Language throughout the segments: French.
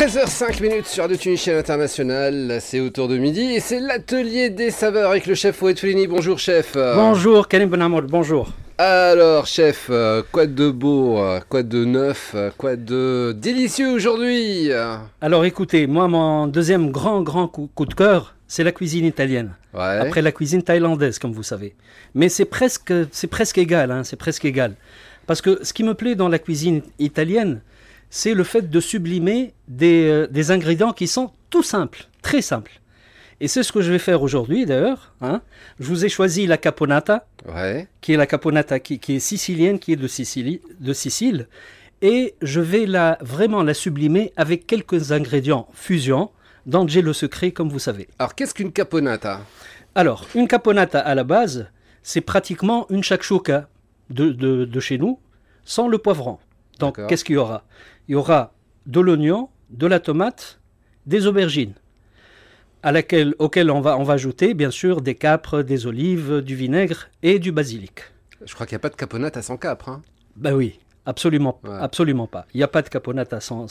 13h05 minutes sur de Tunisien International, c'est autour de midi et c'est l'atelier des saveurs avec le chef Fouet Bonjour chef. Bonjour Karim Benamoud, bonjour. Alors chef, euh, quoi de beau, euh, quoi de neuf, euh, quoi de délicieux aujourd'hui Alors écoutez, moi mon deuxième grand grand coup, de cœur, c'est la cuisine italienne. Après la cuisine thaïlandaise comme vous savez. Mais c'est presque c'est presque égal, hein, c'est presque égal. Parce que ce qui me plaît dans la cuisine italienne, c'est le fait de sublimer euh, des, ingrédients qui sont tout simples, très simples. Et c'est ce que je vais faire aujourd'hui d'ailleurs. Hein. Je vous ai choisi la caponata, qui est la caponata qui, est sicilienne, qui est de Sicile, Et je vais la, vraiment la sublimer avec quelques ingrédients fusion, dont j'ai le secret comme vous savez. Alors qu'est-ce qu'une caponata Alors, une caponata à la base, c'est pratiquement une shakshuka de chez nous, sans le poivron. Donc, qu'est-ce qu'il y aura il y aura de l'oignon, de la tomate, des aubergines, à laquelle, auquel on va, on va ajouter bien sûr des capres, des olives, du vinaigre et du basilic. Je crois qu'il n'y a pas de caponate à 100 capres. Hein. Ben oui, absolument, absolument pas. Il n'y a pas de caponate à 100,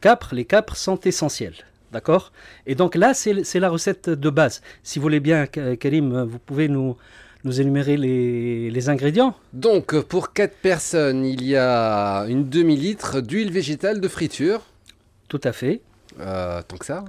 capres. Les capres sont essentiels. D'accord Et donc là, c'est la recette de base. Si vous voulez bien, Karim, vous pouvez nous, nous énumérer les, ingrédients Donc, pour 4 personnes, il y a une demi-litre d'huile végétale de friture. Tout à fait. Euh, tant que ça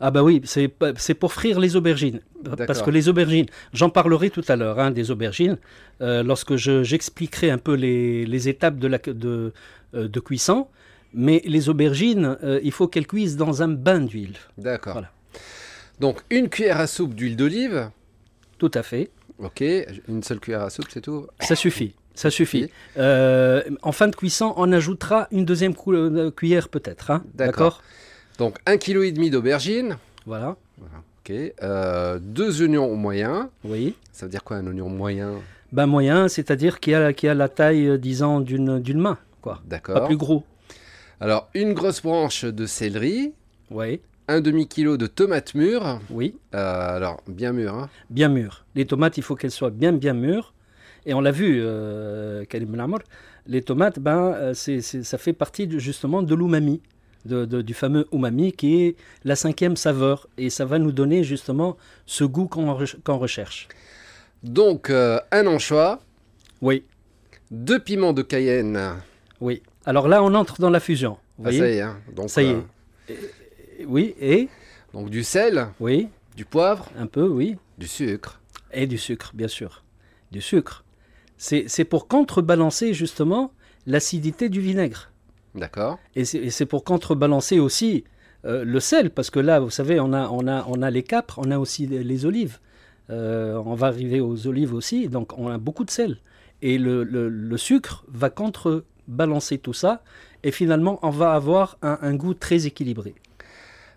ah bah oui, c'est pour frire les aubergines. Parce que les aubergines, j'en parlerai tout à l'heure, hein, des aubergines, euh, lorsque j'expliquerai un peu les, étapes de, euh, de, cuisson. Mais les aubergines, il faut qu'elles cuisent dans un bain d'huile. D'accord. Donc une cuillère à soupe d'huile d'olive. Tout à fait. Ok, une seule cuillère à soupe, c'est tout Ça suffit. Ça suffit. Euh, en fin de cuisson, on ajoutera une deuxième euh, cuillère peut-être. Hein, d'accord. Donc un kilo et demi d'aubergine. Voilà. Ok. Euh, deux oignons moyens. Oui. Ça veut dire quoi un oignon moyen Ben moyen, c'est-à-dire qui a, a la taille, disons, d'une main, quoi. D'accord. Pas plus gros. Alors une grosse branche de céleri. Oui un demi-kilo de tomates mûres. Oui. Euh, alors, bien mûres. Hein. Bien mûres. Les tomates, il faut qu'elles soient bien, bien mûres. Et on l'a vu, euh, Karim les tomates, ben, euh, c'est, ça fait partie justement de l'umami, de, du fameux umami qui est la cinquième saveur. Et ça va nous donner justement ce goût qu'on recherche. Donc, euh, un anchois. Oui. Deux piments de Cayenne. Oui. Alors là, on entre dans la fusion. Vous ah, ça y est. Hein. ça y est. Oui, et Donc du sel, Oui, du poivre, un peu, oui. du sucre. Et du sucre, bien sûr. Du sucre. C'est pour contrebalancer justement l'acidité du vinaigre. D'accord Et c'est et c'est pour contrebalancer aussi euh, le sel, parce que là, vous savez, on a, on a, les capres, on a aussi les, olives. Euh, on va arriver aux olives aussi, donc on a beaucoup de sel. Et le, sucre va contrebalancer tout ça, et finalement, on va avoir un goût très équilibré.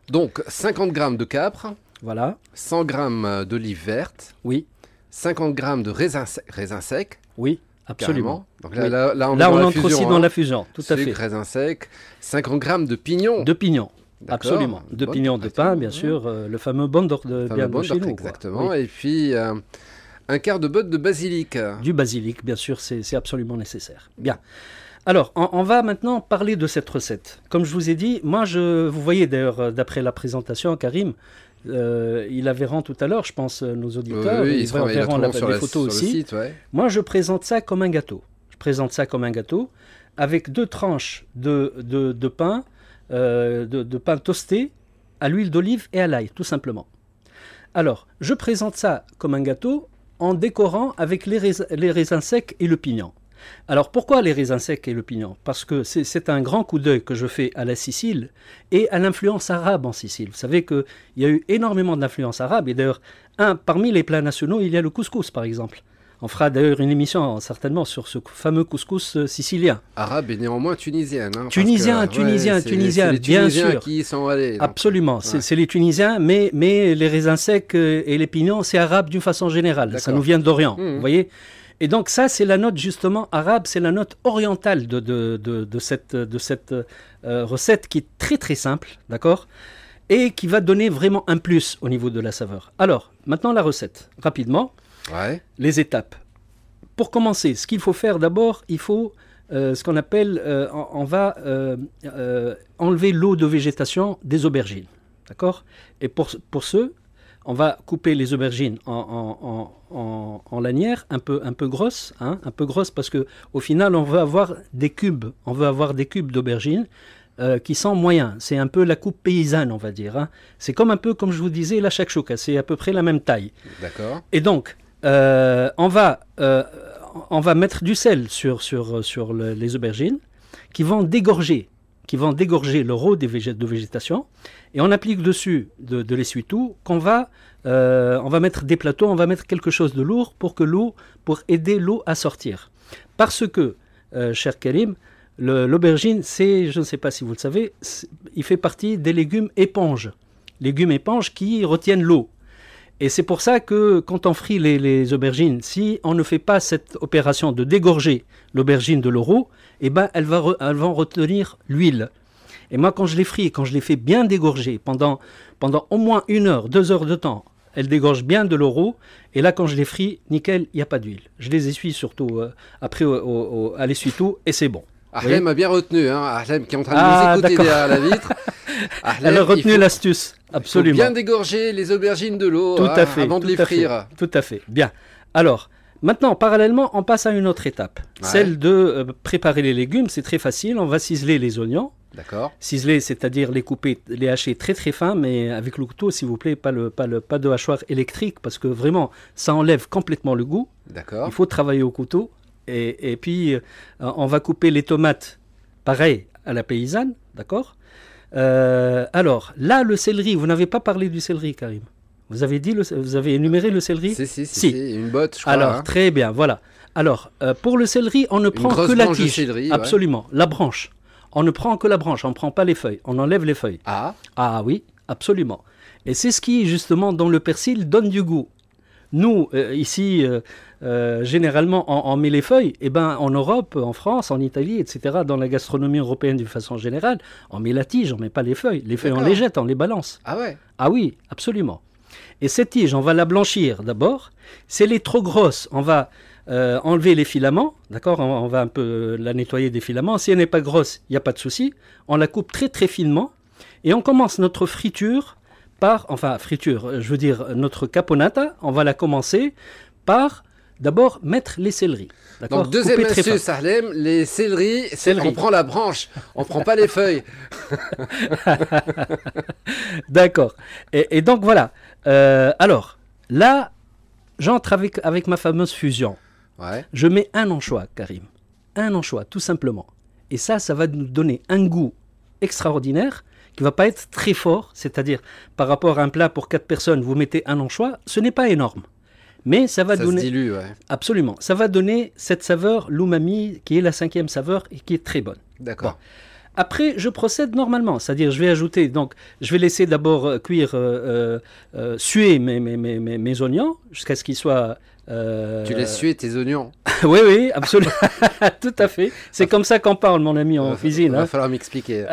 Donc 50 grammes de capre. Voilà. 100 grammes euh, d'olive verte. Oui. 50 grammes de raisin, sec. Raisin oui. Absolument. Donc là, là, on, entre aussi dans hein. la fusion, tout à fait. raisin sec, 50 grammes de pignon. De pignon, absolument. De pignons, pignon de pain, bien sûr, euh, le fameux d'or de bien bon Exactement. Et puis euh, un quart de botte de basilic. Du basilic, bien sûr, c'est absolument nécessaire. Bien. Alors, on, va maintenant parler de cette recette. Comme je vous ai dit, moi, je, vous voyez d'ailleurs, euh, d'après la présentation, Karim, euh, il avait verra tout à l'heure, je pense, euh, nos auditeurs. il verront la, sur photos aussi. Moi, je présente ça comme un gâteau. Je présente ça comme un gâteau avec deux tranches de, pain, de, pain toasté à l'huile d'olive et à l'ail, tout simplement. Alors, je présente ça comme un gâteau en décorant avec les, les raisins secs et le pignon. Alors pourquoi les raisins secs et le pignon Parce que c'est un grand coup d'œil que je fais à la Sicile et à l'influence arabe en Sicile. Vous savez qu'il y a eu énormément d'influence arabe et d'ailleurs, parmi les plats nationaux, il y a le couscous par exemple. On fera d'ailleurs une émission certainement sur ce fameux couscous euh, sicilien. Arabe et néanmoins tunisien. Hein, tunisien, tunisien, tunisien, bien sûr. qui y sont allés. Absolument, c'est les Tunisiens, mais, les raisins secs euh, et les pignons, c'est arabe d'une façon générale. Ça nous vient d'Orient, mmh. vous voyez et donc ça, c'est la note justement arabe, c'est la note orientale de, de, de, de cette, de cette euh, recette qui est très très simple, d'accord Et qui va donner vraiment un plus au niveau de la saveur. Alors, maintenant la recette, rapidement. Les étapes. Pour commencer, ce qu'il faut faire d'abord, il faut euh, ce qu'on appelle, euh, on, va enlever l'eau de végétation des aubergines, d'accord Et pour, pour ce, on va couper les aubergines en, en, lanières un peu, un peu grosses, hein, un peu grosses parce que au final on veut avoir des cubes, on veut avoir des cubes d'aubergines euh, qui sont moyens. C'est un peu la coupe paysanne, on va dire. Hein. C'est comme un peu comme je vous disais la shakshuka, c'est à peu près la même taille. D'accord. Et donc euh, on va euh, on va mettre du sel sur sur sur les aubergines qui vont dégorger qui vont dégorger le des végétations de végétation, et on applique dessus de, de l'essuie-tout qu'on va, euh, on va mettre des plateaux, on va mettre quelque chose de lourd pour que l'eau, pour aider l'eau à sortir. Parce que, euh, cher Karim, l'aubergine, c'est, je ne sais pas si vous le savez, il fait partie des légumes éponges. Légumes éponges qui retiennent l'eau. Et c'est pour ça que quand on frit les, aubergines, si on ne fait pas cette opération de dégorger l'aubergine de l'euro, eh ben elle va elles vont retenir l'huile. Et moi, quand je les frie, quand je les fais bien dégorger pendant, pendant au moins une heure, deux heures de temps, elles dégorgent bien de l'euro. Et là, quand je les frie, nickel, il n'y a pas d'huile. Je les essuie surtout euh, après à l'essuie-tout et c'est bon. Ahlem a bien retenu, hein. qui est en train de nous ah, écouter derrière la vitre. Elle a retenu l'astuce, absolument. Faut bien dégorger les aubergines de l'eau hein, avant de les frire. Fait, tout à fait, bien. Alors, maintenant, parallèlement, on passe à une autre étape, celle de euh, préparer les légumes. C'est très facile, on va ciseler les oignons. D'accord. Ciseler, c'est-à-dire les couper, les hacher très très fin, mais avec le couteau, s'il vous plaît, pas, le, pas, le, pas de hachoir électrique, parce que vraiment, ça enlève complètement le goût. D'accord. Il faut travailler au couteau et, puis euh, on va couper les tomates, pareil, à la paysanne, d'accord euh, alors, là, le céleri, vous n'avez pas parlé du céleri, Karim. Vous avez dit, vous avez énuméré le céleri si si, si, une botte, je crois. Alors, hein. très bien, voilà. Alors, euh, pour le céleri, on ne prend que la tige. absolument, la branche. On ne prend que la branche, on ne prend pas les feuilles, on enlève les feuilles. Ah Ah oui, absolument. Et c'est ce qui, justement, dans le persil, donne du goût. Nous, euh, ici, euh, euh, généralement, on, met les feuilles. Eh ben, en Europe, en France, en Italie, etc., dans la gastronomie européenne de façon générale, on met la tige, on ne met pas les feuilles. Les feuilles, on les jette, on les balance. Ah ouais Ah oui, absolument. Et cette tige, on va la blanchir d'abord. Si elle est trop grosse, on va enlever les filaments, d'accord on, va un peu la nettoyer des filaments. Si elle n'est pas grosse, il n'y a pas de souci. On la coupe très très finement et on commence notre friture par, enfin friture, euh, je veux dire notre caponata, on va la commencer par d'abord mettre les céleris. Donc deuxième monsieur Salem, les céleris, céleri. on prend la branche, on prend pas les feuilles. D'accord. Et, donc voilà. Euh, alors là, j'entre avec, avec ma fameuse fusion. Je mets un anchois, Karim. Un anchois, tout simplement. Et ça, ça va nous donner un goût extraordinaire qui va pas être très fort, c'est-à-dire par rapport à un plat pour quatre personnes, vous mettez un anchois, ce n'est pas énorme. Mais ça va ça donner. dilue, Absolument. Ça va donner cette saveur, l'umami, qui est la cinquième saveur et qui est très bonne. D'accord. Après, je procède normalement, c'est-à-dire je vais ajouter, donc je vais laisser d'abord euh, cuire, euh, euh, suer mes, mes, mes, mes oignons jusqu'à ce qu'ils soient euh, tu laisses suer tes oignons. oui, oui, absolument. Tout à fait. C'est comme ça qu'on parle, mon ami, en cuisine. Il va falloir hein. m'expliquer.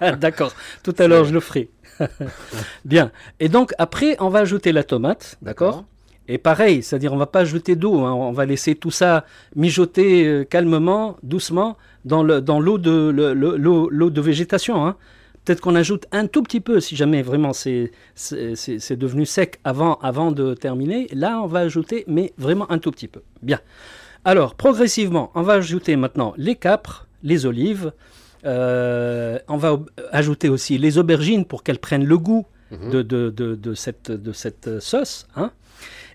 D'accord. Tout à l'heure, je le ferai. Bien. Et donc, après, on va ajouter la tomate. D'accord et pareil, c'est-à-dire on va pas ajouter d'eau, hein. on va laisser tout ça mijoter euh, calmement, doucement, dans l'eau le, dans de, de végétation. Hein. Peut-être qu'on ajoute un tout petit peu, si jamais vraiment c'est devenu sec avant, avant de terminer. Là, on va ajouter, mais vraiment un tout petit peu. Bien. Alors, progressivement, on va ajouter maintenant les capres, les olives. Euh, on va ajouter aussi les aubergines pour qu'elles prennent le goût mhm. de, cette, de cette euh, sauce. Hein.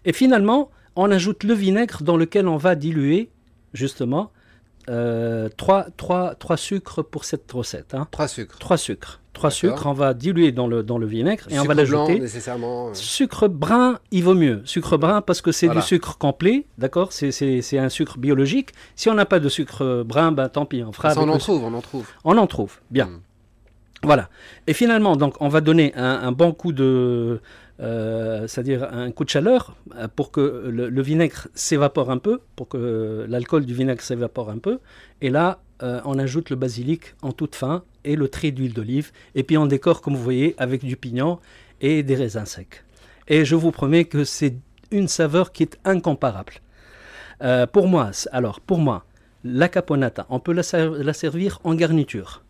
Et finalement, on ajoute le vinaigre dans lequel on va diluer, justement, euh, trois, 3 3 sucres pour cette recette. Hein. Trois sucres. 3 sucres. 3 sucres, on va diluer dans le, dans le vinaigre et on va l'ajouter. nécessairement. Euh. Sucre brun, il vaut mieux. Sucre brun parce que c'est du sucre complet, d'accord C'est un sucre biologique. Si on n'a pas de sucre brun, ben, tant pis, on fera. on en trouve, on en trouve. On en trouve, bien. Hmm. Voilà. Et finalement, donc, on va donner un bon coup de, euh, c'est-à-dire un coup de chaleur euh, pour que le, vinaigre s'évapore un peu, pour que l'alcool du vinaigre s'évapore un peu. Et là, euh, on ajoute le basilic en toute fin et le trait d'huile d'olive. Et puis on décore, comme vous voyez, avec du pignon et des raisins secs. Et je vous promets que c'est une saveur qui est incomparable. pour moi, alors pour moi, la caponata, on peut la servir en garniture.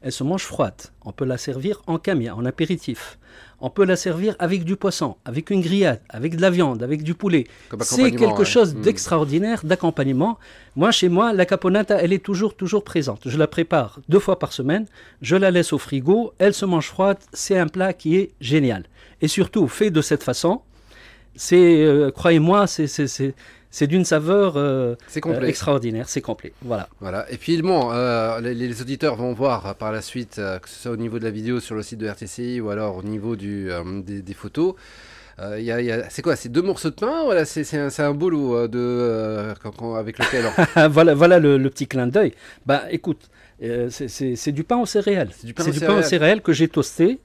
Elle se mange froide. On peut la servir en camion, en apéritif. On peut la servir avec du poisson, avec une grillade, avec de la viande, avec du poulet. C'est quelque chose hmm. d'extraordinaire, d'accompagnement. Moi, chez moi, la caponata, elle est toujours, toujours présente. Je la prépare deux fois par semaine. Je la laisse au frigo. Elle se mange froide. C'est un plat qui est génial. Et surtout, fait de cette façon, c'est, euh, croyez-moi, c'est c'est d'une saveur euh, euh, extraordinaire, c'est complet. Voilà. Voilà. Et puis euh, les, auditeurs vont voir par la suite, que ce soit au niveau de la vidéo sur le site de RTCI ou alors au niveau des, photos. Y y a, c'est quoi C'est deux morceaux de pain voilà, C'est un, un, boulot de, avec lequel Voilà, voilà le, petit clin d'œil. Bah écoute, c'est du pain au céréales. C'est du pain, au céréales que j'ai toasté.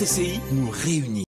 TCI nous réunit.